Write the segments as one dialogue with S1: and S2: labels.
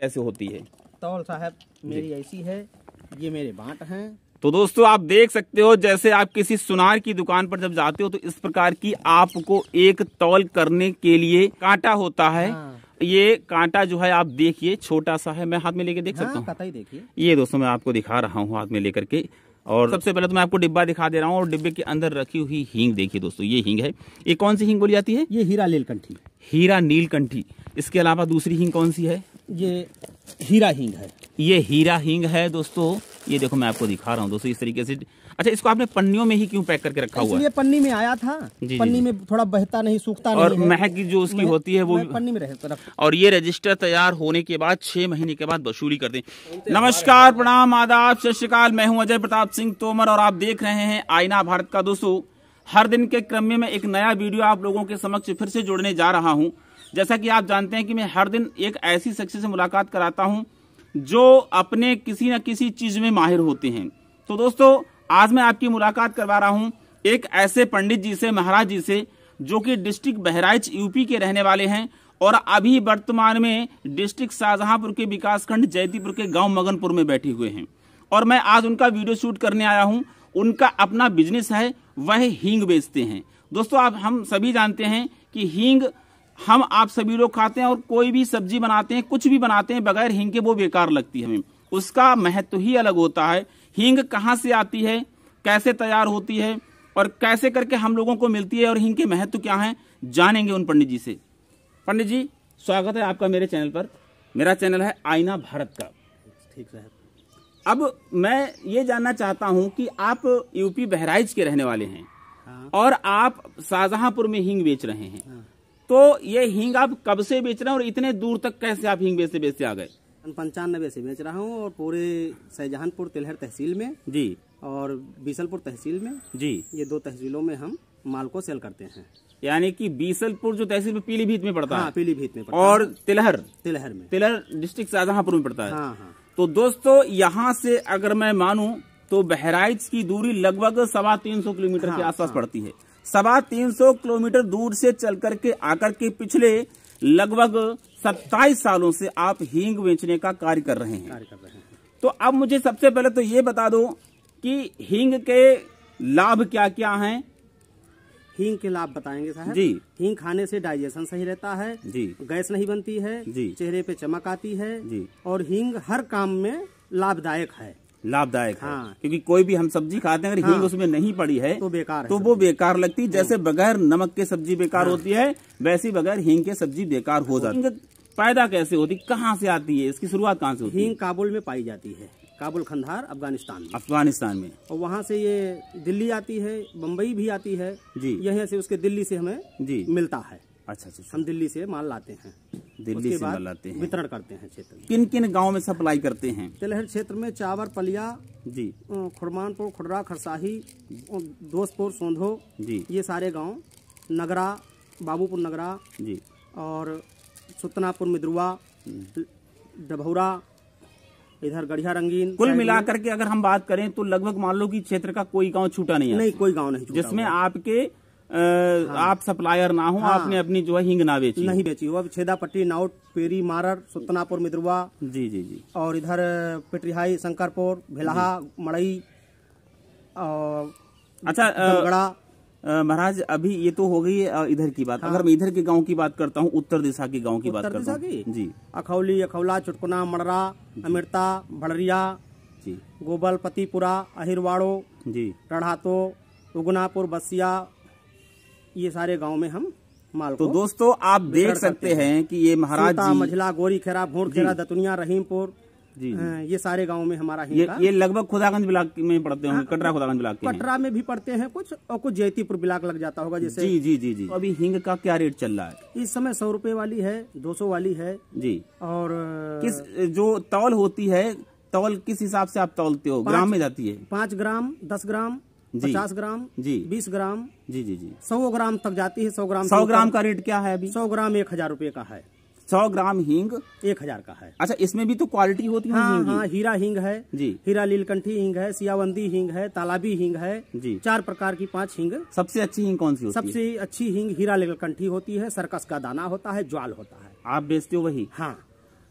S1: कैसे होती है
S2: तौल साहब मेरी ऐसी है ये मेरे बांट हैं
S1: तो दोस्तों आप देख सकते हो जैसे आप किसी सुनार की दुकान पर जब जाते हो तो इस प्रकार की आपको एक तौल करने के लिए कांटा होता है हाँ। ये कांटा जो है आप देखिए छोटा सा है मैं हाथ में लेके देख हाँ, सकता हूँ देखिए ये दोस्तों मैं आपको दिखा रहा हूँ हाथ में लेकर के और सबसे पहले तो मैं आपको डिब्बा दिखा दे रहा हूँ और डिब्बे के अंदर रखी हुई हींग देखिए दोस्तों ये हींग है ये कौन सी हींग बोली जाती है ये हीरा नीलकंठी हीरा नीलकंठी इसके अलावा दूसरी हींग कौन सी है ये हीरा हींग है ये हीरा हींग है दोस्तों ये देखो मैं आपको दिखा रहा हूँ दोस्तों इस तरीके से अच्छा इसको आपने पन्नियों में ही क्यों पैक करके रखा हुआ है
S2: पन्नी में आया था जी, पन्नी जी, में थोड़ा बहता
S1: नहीं सूखता और महक जो उसकी होती है वो पन्नी में रहता और ये रजिस्टर तैयार होने के बाद छह महीने के बाद वसूली कर दे नमस्कार प्रणाम आदाब सत श्रीकाल मैं हूँ अजय प्रताप सिंह तोमर और आप देख रहे हैं आईना भारत का दोस्तों हर दिन के क्रम में मैं एक नया वीडियो आप लोगों के समक्ष फिर से जोड़ने जा रहा हूँ जैसा कि आप जानते हैं कि मैं हर दिन एक ऐसी शख्स से मुलाकात कराता हूं जो अपने किसी न किसी चीज में माहिर होते हैं तो दोस्तों आज मैं आपकी मुलाकात करवा रहा हूं एक ऐसे पंडित जी से महाराज जी से जो कि डिस्ट्रिक्ट बहराइच यूपी के रहने वाले हैं और अभी वर्तमान में डिस्ट्रिक्ट शाहजहांपुर के विकासखंड जयतीपुर के गांव मगनपुर में बैठे हुए हैं और मैं आज उनका वीडियो शूट करने आया हूं उनका अपना बिजनेस है वह हींग बेचते हैं दोस्तों आप हम सभी जानते हैं कि हींग हम आप सभी लोग खाते हैं और कोई भी सब्जी बनाते हैं कुछ भी बनाते हैं बगैर हींग के वो बेकार लगती है हमें उसका महत्व ही अलग होता है हींग कहाँ से आती है कैसे तैयार होती है और कैसे करके हम लोगों को मिलती है और हींग के महत्व क्या है जानेंगे उन पंडित जी से पंडित जी स्वागत है आपका मेरे चैनल पर मेरा चैनल है आईना भारत का ठीक है अब मैं ये जानना चाहता हूँ कि आप यूपी बहराइच के रहने वाले हैं हाँ। और आप शाहजहांपुर में हींग बेच रहे हैं हाँ। तो ये हींग आप कब से बेच रहे हैं और इतने दूर तक कैसे आप हींग बेचते बेचते आ गए
S2: पंचानबे से बेच रहा हूँ और पूरे शहजहानपुर तिलहर तहसील में जी और बीसलपुर तहसील में जी ये दो तहसीलों में हम माल को सेल करते हैं
S1: यानी कि बीसलपुर जो तहसील में पीलीभीत में पड़ता हाँ, है पीलीभीत में पड़ता और तिलहर तिलहर में तिलहर डिस्ट्रिक्ट शाहजहांपुर में पड़ता है हाँ, हाँ। तो दोस्तों यहाँ से अगर मैं मानू तो बहराइच की दूरी लगभग सवा तीन सौ किलोमीटर हाँ, के आसपास हाँ, पड़ती है सवा तीन सौ किलोमीटर दूर से चल के आकर के पिछले लगभग सत्ताईस सालों से आप हींग बेचने का कार्य कर रहे हैं तो अब मुझे सबसे पहले तो ये बता दो कि हींग के लाभ क्या क्या हैं हींग के लाभ बताएंगे साहब जी
S2: हींग खाने से डाइजेशन सही रहता है जी गैस नहीं बनती है जी चेहरे पे चमक आती है जी और हींग हर काम में लाभदायक है
S1: लाभदायक हाँ। क्योंकि कोई भी हम सब्जी खाते हैं अगर हाँ। हींग उसमें नहीं पड़ी है तो बेकार तो वो बेकार लगती है जैसे हाँ। बगैर नमक के सब्जी बेकार हाँ। होती है वैसी बगैर हींग के सब्जी बेकार हो जाती है पैदा कैसे होती कहाँ से आती है इसकी शुरुआत कहाँ से होती है हींग काबुल में पाई जाती है काबुल खंडार अफगानिस्तान में अफगानिस्तान में और
S2: वहाँ से ये दिल्ली आती है बम्बई भी आती है जी यही से उसके दिल्ली से हमें जी मिलता है अच्छा, अच्छा अच्छा हम दिल्ली से माल लाते हैं
S1: दिल्ली से माल लाते हैं वितरण
S2: करते हैं क्षेत्र
S1: किन किन गाँव में सप्लाई करते हैं
S2: तेलहर क्षेत्र में चावर पलिया
S1: जी खुरमानपुर
S2: खुडरा खरसाही दोस्तपुर सोंधो जी ये सारे गाँव नगरा बाबूपुर नगरा जी और सुतनापुर मिद्रुआ हम्म। डभौरा इधर गढ़िया रंगीन कुल मिलाकर
S1: के अगर हम बात करें तो लगभग मान लो कि क्षेत्र का कोई गांव छूटा नहीं है नहीं कोई गांव नहीं जिसमें आपके हाँ। आप सप्लायर ना हो हाँ। आपने अपनी जो है हिंग ना बेची नहीं बेची छेदा छेदापट्टी नाउट पेरी मारर सुतनापुर मिद्रुआ जी जी जी
S2: और इधर पिटरिहाई शंकरपुर भिलाहा मड़ई और
S1: अच्छा महाराज अभी ये तो हो गई इधर की बात हाँ। अगर मैं इधर के गांव की बात करता हूँ उत्तर दिशा के गांव की बात करता हूँ जी
S2: अखौली अखौला चुटकुना मड़रा अमृता भड़रिया जी गोबल पतिपुरा अहिरवाड़ो जी रढ़ातो उगनापुर बसिया ये सारे गाँव में हम
S1: माल तो दोस्तों आप देख सकते हैं कि ये महाराज मझला
S2: गोरी खेरा भोर खेरा दतुनिया रहीमपुर जी, अं, ये सारे गांव में हमारा ये, ये लगभग
S1: खुदागंज ब्लाक में पड़ते होंगे हाँ, कटरा खुदागंज ब्लाक कटरा
S2: में भी पड़ते हैं कुछ और कुछ जयतीपुर ब्लाक लग जाता होगा जैसे जी
S1: जी जी जी अभी हिंग का क्या रेट चल रहा है
S2: इस समय सौ रूपये वाली है दो सौ वाली है जी और किस
S1: जो तौल होती है तौल किस हिसाब से आप तौलते हो ग्राम में जाती है
S2: पाँच ग्राम दस ग्राम पचास ग्राम
S1: जी बीस ग्राम जी जी जी
S2: सौ ग्राम तक जाती है सौ ग्राम सौ ग्राम का रेट क्या है अभी सौ ग्राम एक हजार रूपए का है सौ ग्राम हींग एक हजार का है अच्छा इसमें भी तो क्वालिटी होती हाँ, हाँ, हीरा हींग है जी हीरा लीलकंठी हींग है सियावंदी हींग है तालाबी हींग है जी चार प्रकार की पांच हींग सबसे अच्छी हींग कौन सी होती सबसे है? अच्छी हींग हीरा लीलकंठी
S1: होती है सरकस का दाना होता है ज्वाल होता है आप बेचते हो वही हाँ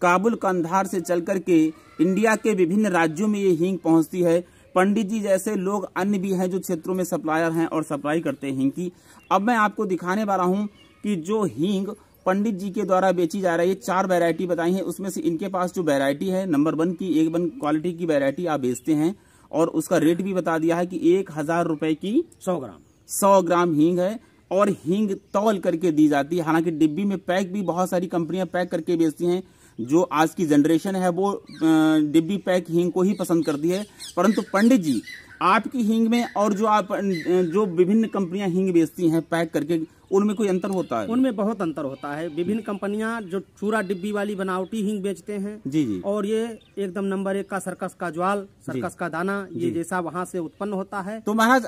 S1: काबुल कंधार से चल करके इंडिया के विभिन्न राज्यों में ये हींग पहुंचती है पंडित जी जैसे लोग अन्य भी हैं जो क्षेत्रों में सप्लायर हैं और सप्लाई करते हैं की अब मैं आपको दिखाने वाला हूं कि जो हींग पंडित जी के द्वारा बेची जा रही है चार वेरायटी बताई है उसमें से इनके पास जो वेरायटी है नंबर वन की एक वन क्वालिटी की वेरायटी आप बेचते हैं और उसका रेट भी बता दिया है कि एक हजार रुपए की सौ ग्राम सौ ग्राम हींग है और हींग तौल करके दी जाती है हालांकि डिब्बी में पैक भी बहुत सारी कंपनियां पैक करके बेचती हैं जो आज की जनरेशन है वो डिब्बी पैक हींग को ही पसंद करती है परंतु पंडित जी आपकी हींग में और जो आप जो विभिन्न कंपनियां हींग बेचती हैं पैक करके उनमें कोई अंतर होता है उनमें
S2: बहुत अंतर होता है विभिन्न कंपनियां जो चूरा डिब्बी वाली बनावटी हींग बेचते हैं जी जी और ये एकदम नंबर एक का सर्कस का ज्वाल सर्कस का दाना ये जैसा वहाँ से उत्पन्न होता है
S1: तो महाराज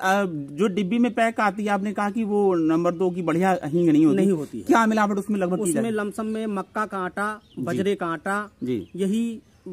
S1: जो डिब्बी में पैक आती है आपने कहा कि वो नंबर दो की बढ़िया हींग नहीं होती नहीं होती क्या मिलावट उसमें लगभग उसमें लमसम में मक्का का आटा बजरे का आटा यही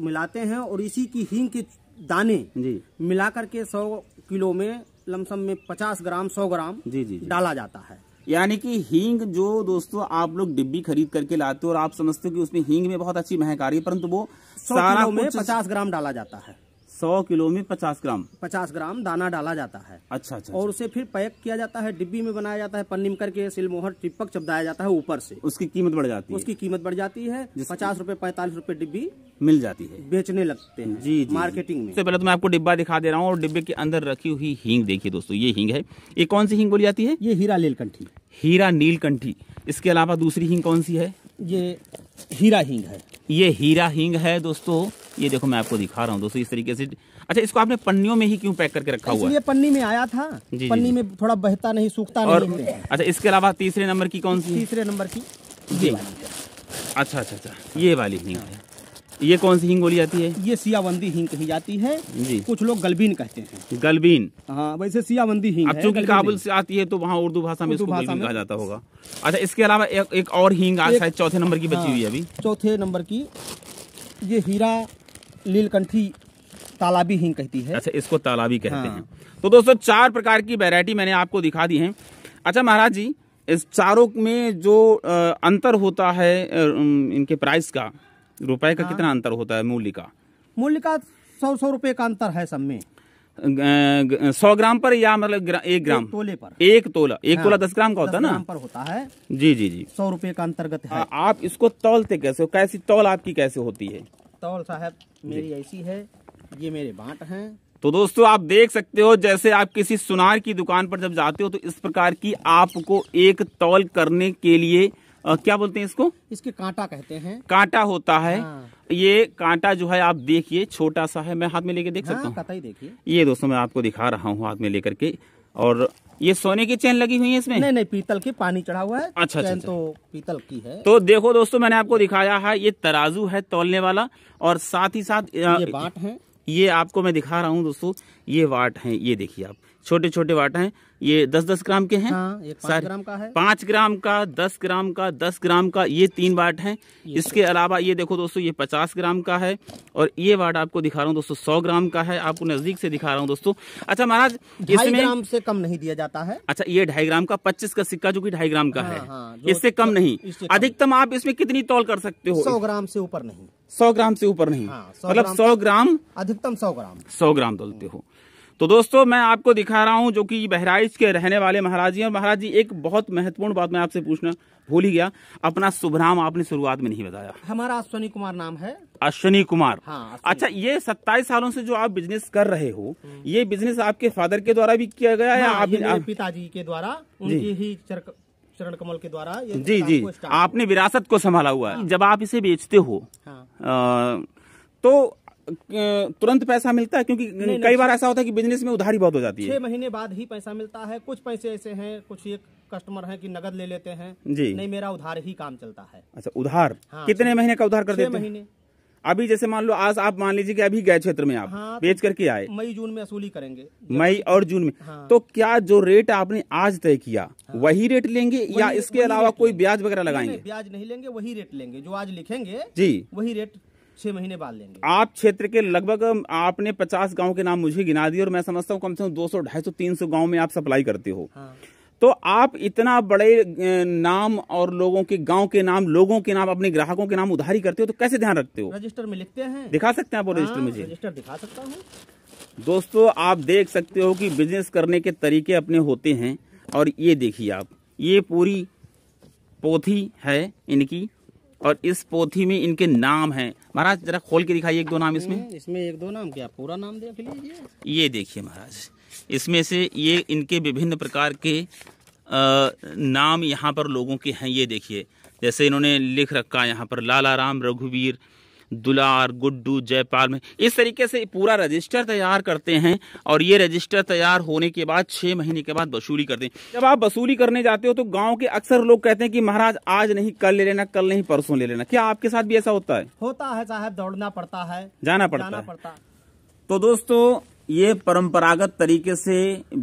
S2: मिलाते हैं और इसी की हींग की दाने जी मिला करके सौ किलो में लमसम में पचास ग्राम सौ ग्राम
S1: जी, जी डाला जाता है यानी कि हींग जो दोस्तों आप लोग डिब्बी खरीद करके लाते हो और आप समझते हो कि उसमें हींग में बहुत अच्छी महक आ रही है परंतु वो सारा में पचास
S2: ग्राम डाला जाता है
S1: सौ किलो में पचास ग्राम
S2: पचास ग्राम दाना डाला जाता है अच्छा अच्छा और अच्छा। उसे फिर पैक किया जाता है डिब्बी में बनाया जाता है पन्नी करके सिलमोहर टिपक चपदाया जाता है
S1: ऊपर से उसकी कीमत बढ़ जाती है उसकी
S2: कीमत बढ़ जाती है पचास रूपए पैतालीस रूपए डिब्बी मिल जाती है बेचने लगते
S1: हैं जी, जी मार्केटिंग में पहले तो मैं आपको डिब्बा दिखा दे रहा हूँ और डिब्बे के अंदर रखी हुई हींग देखिए दोस्तों ये हींग है ये कौन सी हींग बोली जाती है ये हीरा नीलकंठी हीरा नीलकंठी इसके अलावा दूसरी हींग कौन सी है ये हीरा हींग है ये हीरा हींग है दोस्तों ये देखो मैं आपको दिखा रहा हूँ दोस्तों इस तरीके से अच्छा इसको आपने पन्नियों में ही क्यों पैक करके रखा हुआ है
S2: पन्नी में आया था जी, पन्नी जी, में थोड़ा बहता नहीं सूखता नहीं
S1: अच्छा इसके अलावा तीसरे नंबर की कौन सी तीसरे नंबर की ये अच्छा अच्छा अच्छा ये वाली हींग है ये कौन सी हिंग बोली जाती है ये सियाबंदी हिंग कही जाती है जी कुछ लोग गलबीन कहते हैं गलबीन हाँ वैसे सियाबंदी हिंग अब चूंकि काबुल से आती है तो वहाँ उर्दू भाषा में इसको कहा जाता होगा अच्छा इसके अलावा एक, एक और हिंग शायद चौथे नंबर की बची हुई है अभी हाँ, चौथे नंबर की
S2: ये हीरा लीलकंठी तालाबी हिंग कहती है
S1: अच्छा इसको तालाबी कहते हाँ। हैं तो दोस्तों चार प्रकार की वेरायटी मैंने आपको दिखा दी है अच्छा महाराज जी इस चारों में जो अंतर होता है इनके प्राइस का रुपए का हाँ। कितना अंतर होता है मूल्य का
S2: मूल्य का सौ सौ रुपए का अंतर है सब में
S1: सौ ग्राम पर या मतलब एक ग्राम एक तोले पर एक तोला एक हाँ, तोला दस ग्राम का होता है ना
S2: पर होता है
S1: जी जी जी सौ रुपए का अंतर्गत है हाँ, आप इसको तौलते कैसे हो कैसी तौल आपकी कैसे होती है
S2: तौल साहब मेरी ऐसी है ये मेरे बांट है
S1: तो दोस्तों आप देख सकते हो जैसे आप किसी सुनार की दुकान पर जब जाते हो तो इस प्रकार की आपको एक तौल करने के लिए आ, क्या बोलते हैं इसको
S2: इसके कांटा कहते हैं
S1: कांटा होता है हाँ। ये कांटा जो है आप देखिए छोटा सा है मैं हाथ में लेके देख हाँ, सकता हूँ ये दोस्तों मैं आपको दिखा रहा हूँ हाथ में लेकर के और ये सोने की चैन लगी हुई है इसमें नहीं
S2: नहीं पीतल की पानी चढ़ा हुआ है अच्छा चैन अच्छा, अच्छा, तो पीतल की है
S1: तो देखो दोस्तों मैंने आपको दिखाया है ये तराजू है तोलने वाला और साथ ही साथ ये वाट है ये आपको मैं दिखा रहा हूँ दोस्तों ये वाट है ये देखिए आप छोटे छोटे वाटा हैं ये दस दस ग्राम के हैं हाँ, ये ग्राम का है ग्राम का दस ग्राम का दस ग्राम का ये तीन वाट हैं तो इसके अलावा ये देखो दोस्तों ये पचास ग्राम का है और ये वाट आपको दिखा रहा हूँ दोस्तों सौ ग्राम का है आपको नजदीक से दिखा रहा हूँ दोस्तों अच्छा महाराज इसमें ग्राम
S2: से कम नहीं दिया जाता है
S1: अच्छा ये ढाई ग्राम का पच्चीस का सिक्का जो की ढाई ग्राम का हाँ, है हाँ, तो इससे कम नहीं अधिकतम आप इसमें कितनी तौल कर सकते हो सौ ग्राम से ऊपर नहीं सौ ग्राम से ऊपर नहीं हाँ, मतलब सौ ग्राम अधिकतम सौ ग्राम सौ ग्राम तोलते हो तो दोस्तों मैं आपको दिखा रहा हूं जो कि बहराइच के रहने वाले महाराज जी और महाराज जी एक बहुत महत्वपूर्ण बात मैं आपसे पूछना भूल ही गया अपना शुभ नाम आपने शुरुआत में नहीं बताया
S2: हमारा अश्वनी कुमार नाम है
S1: अश्वनी कुमार हाँ, अच्छा ये सत्ताईस सालों से जो आप बिजनेस कर रहे हो हम्म। ये बिजनेस आपके फादर के द्वारा भी किया गया है हाँ, आप
S2: पिताजी के द्वारा ही चरण कमल के द्वारा
S1: जी जी आपने विरासत को संभाला हुआ है हाँ। जब आप इसे बेचते हो हाँ। तो तुरंत पैसा मिलता है क्योंकि नहीं, कई बार ऐसा होता है कि बिजनेस में उधारी बहुत हो जाती है छह
S2: महीने बाद ही पैसा मिलता है कुछ पैसे ऐसे हैं कुछ एक कस्टमर हैं कि नगद ले लेते हैं जी नहीं मेरा उधार ही काम चलता है
S1: अच्छा उधार हाँ, कितने महीने का उधार कर देते महीने अभी जैसे मान लो आज आप मान लीजिए कि अभी गए क्षेत्र में आप हाँ, तो बेच करके आए
S2: मई जून में असूली करेंगे
S1: मई और जून में हाँ, तो क्या जो रेट आपने आज तय किया हाँ, वही रेट लेंगे वही, या इसके अलावा कोई ब्याज वगैरह लगाएंगे
S2: ब्याज नहीं लेंगे वही रेट लेंगे जो आज लिखेंगे जी वही रेट छह महीने बाद लेंगे
S1: आप क्षेत्र के लगभग आपने पचास गांव के नाम मुझे गिना दिए और मैं समझता हूँ कम से कम दो सौ ढाई सौ तीन सौ गाँव में आप सप्लाई करते हो हाँ। तो आप इतना बड़े नाम और लोगों के गांव के नाम लोगों के नाम अपने ग्राहकों के नाम उधारी करते हो तो कैसे ध्यान रखते हो
S2: रजिस्टर में लिखते हैं दिखा सकते हैं आप हाँ, रजिस्टर मुझे रजिस्टर दिखा सकता हूं
S1: दोस्तों आप देख सकते हो कि बिजनेस करने के तरीके अपने होते हैं और ये देखिए आप ये पूरी पोथी है इनकी और इस पोथी में इनके नाम हैं महाराज जरा खोल के दिखाइए एक दो नाम इसमें
S2: इसमें एक दो नाम क्या पूरा नाम देख लीजिए
S1: ये देखिए महाराज इसमें से ये इनके विभिन्न प्रकार के आ, नाम यहाँ पर लोगों के हैं ये देखिए जैसे इन्होंने लिख रखा है यहाँ पर लाला राम रघुवीर दुलार गुड्डू जयपाल में इस तरीके से पूरा रजिस्टर तैयार करते हैं और ये रजिस्टर तैयार होने के बाद छः महीने के बाद वसूली करते हैं जब आप वसूली करने जाते हो तो गाँव के अक्सर लोग कहते हैं कि महाराज आज नहीं कल ले लेना कल नहीं परसों ले लेना क्या आपके साथ भी ऐसा होता है
S2: होता है साहब दौड़ना पड़ता है जाना पड़ता है
S1: तो दोस्तों ये परंपरागत तरीके से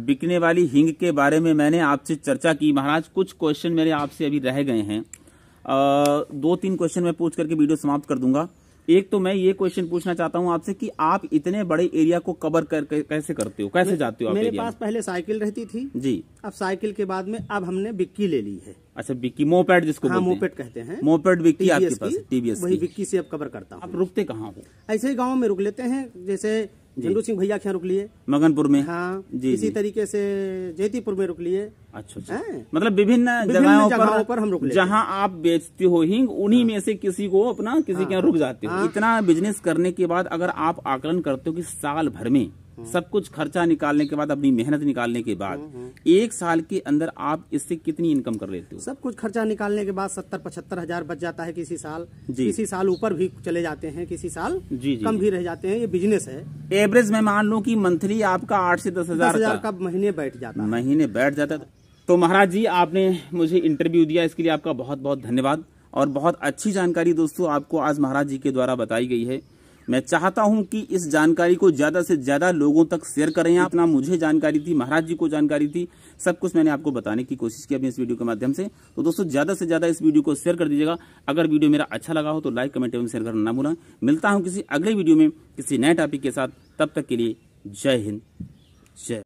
S1: बिकने वाली हिंग के बारे में मैंने आपसे चर्चा की महाराज कुछ क्वेश्चन मेरे आपसे अभी रह गए हैं आ, दो तीन क्वेश्चन मैं पूछ करके वीडियो समाप्त कर दूंगा एक तो मैं ये क्वेश्चन पूछना चाहता हूँ आपसे कि आप इतने बड़े एरिया को कवर कर, कैसे करते हो कैसे जाते हो आप मेरे पास
S2: पहले साइकिल रहती थी जी अब साइकिल के बाद में अब हमने बिक्की ले ली है
S1: अच्छा बिक्की मोपेड जिसको हाँ, मोपेड कहते हैं मोपेड बिक्की आपके पास टीवीएस वही बिक्की से अब कवर करता हूँ आप रुकते कहाँ
S2: हो ऐसे ही गाँव में रुक लेते हैं जैसे झंडू सिंह भैया क्या रुक लिए
S1: मगनपुर में हाँ जी इसी तरीके
S2: से जयतीपुर में रुक लिए अच्छा अच्छा
S1: मतलब विभिन्न जगहों पर, पर हम रुक जहाँ आप बेचते हो हिंग उन्हीं हाँ। में से किसी को अपना किसी हाँ। के यहाँ हाँ। रुक जाते हो हाँ। इतना बिजनेस करने के बाद अगर आप आकलन करते हो कि साल भर में सब कुछ खर्चा निकालने के बाद अपनी मेहनत निकालने के बाद हम्म, हम्म। एक साल के अंदर आप इससे कितनी इनकम कर लेते हो सब
S2: कुछ खर्चा निकालने के बाद सत्तर पचहत्तर हजार बच जाता है किसी साल किसी साल ऊपर भी चले जाते हैं किसी साल
S1: जी, जी कम भी रह जाते हैं ये बिजनेस है एवरेज में मान लू की मंथली आपका आठ से दस हजार, दस हजार का महीने बैठ जाता महीने बैठ जाता तो महाराज जी आपने मुझे इंटरव्यू दिया इसके लिए आपका बहुत बहुत धन्यवाद और बहुत अच्छी जानकारी दोस्तों आपको आज महाराज जी के द्वारा बताई गई है मैं चाहता हूं कि इस जानकारी को ज्यादा से ज्यादा लोगों तक शेयर करें आप ना मुझे जानकारी थी महाराज जी को जानकारी थी सब कुछ मैंने आपको बताने की कोशिश की अपनी इस वीडियो के माध्यम से तो दोस्तों ज्यादा से ज्यादा इस वीडियो को शेयर कर दीजिएगा अगर वीडियो मेरा अच्छा लगा हो तो लाइक कमेंट एवं शेयर करना ना भूलें मिलता हूं किसी अगले वीडियो में किसी नए टॉपिक के साथ तब तक के लिए जय हिंद जय